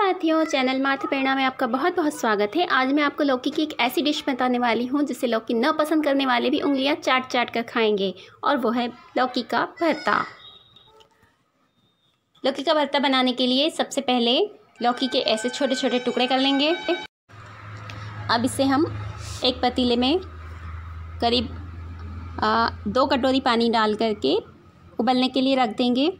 साथियों चैनल माथ प्रेरणा में आपका बहुत बहुत स्वागत है आज मैं आपको लौकी की एक ऐसी डिश बताने वाली हूँ जिसे लौकी न पसंद करने वाले भी उंगलियाँ चाट चाट कर खाएंगे और वो है लौकी का भरता लौकी का भरता बनाने के लिए सबसे पहले लौकी के ऐसे छोटे छोटे टुकड़े कर लेंगे अब इसे हम एक पतीले में करीब आ, दो कटोरी पानी डाल करके उबलने के लिए रख देंगे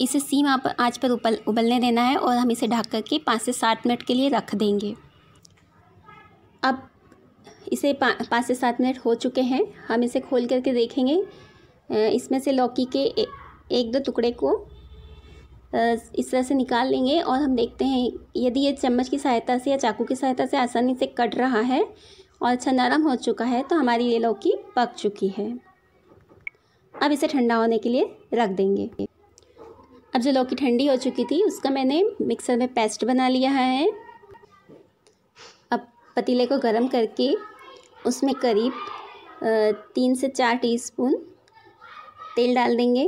इसे सीम आप आँच पर उबल उबलने देना है और हम इसे ढक के पाँच से सात मिनट के लिए रख देंगे अब इसे पा, पाँच से सात मिनट हो चुके हैं हम इसे खोल करके देखेंगे इसमें से लौकी के ए, एक दो टुकड़े को इस तरह से निकाल लेंगे और हम देखते हैं यदि ये चम्मच की सहायता से या चाकू की सहायता से आसानी से कट रहा है और अच्छा नरम हो चुका है तो हमारी ये लौकी पक चुकी है अब इसे ठंडा होने के लिए रख देंगे अब जो लौकी ठंडी हो चुकी थी उसका मैंने मिक्सर में पेस्ट बना लिया है अब पतीले को गर्म करके उसमें करीब तीन से चार टीस्पून तेल डाल देंगे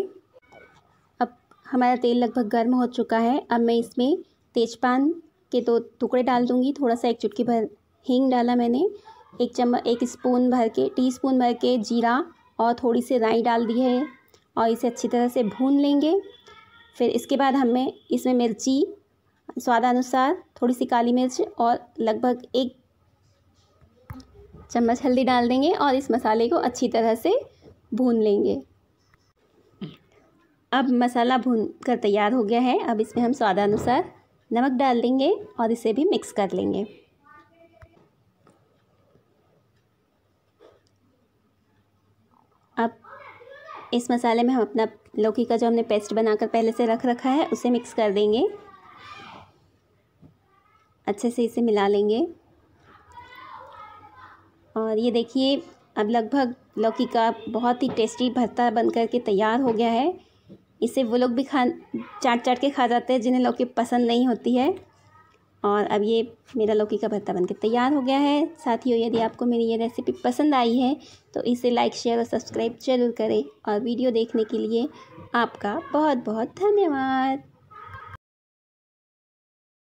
अब हमारा तेल लगभग गर्म हो चुका है अब मैं इसमें तेजपान के दो टुकड़े डाल दूँगी थोड़ा सा एक चुटकी भर हींग डाला मैंने एक चम्मच एक स्पून भर के टी स्पून भर के जीरा और थोड़ी सी राई डाल दी है और इसे अच्छी तरह से भून लेंगे फिर इसके बाद हमें इसमें मिर्ची स्वादानुसार थोड़ी सी काली मिर्च और लगभग एक चम्मच हल्दी डाल देंगे और इस मसाले को अच्छी तरह से भून लेंगे अब मसाला भून कर तैयार हो गया है अब इसमें हम स्वादानुसार नमक डाल देंगे और इसे भी मिक्स कर लेंगे इस मसाले में हम अपना लौकी का जो हमने पेस्ट बनाकर पहले से रख रखा है उसे मिक्स कर देंगे अच्छे से इसे मिला लेंगे और ये देखिए अब लगभग लौकी का बहुत ही टेस्टी भरता बन कर के तैयार हो गया है इसे वो लोग भी खा चाट चाट के खा जाते हैं जिन्हें लौकी पसंद नहीं होती है और अब ये मेरा लौकी का भत्ता बनकर तैयार हो गया है साथियों यदि आपको मेरी ये रेसिपी पसंद आई है तो इसे लाइक शेयर और सब्सक्राइब जरूर करें और वीडियो देखने के लिए आपका बहुत बहुत धन्यवाद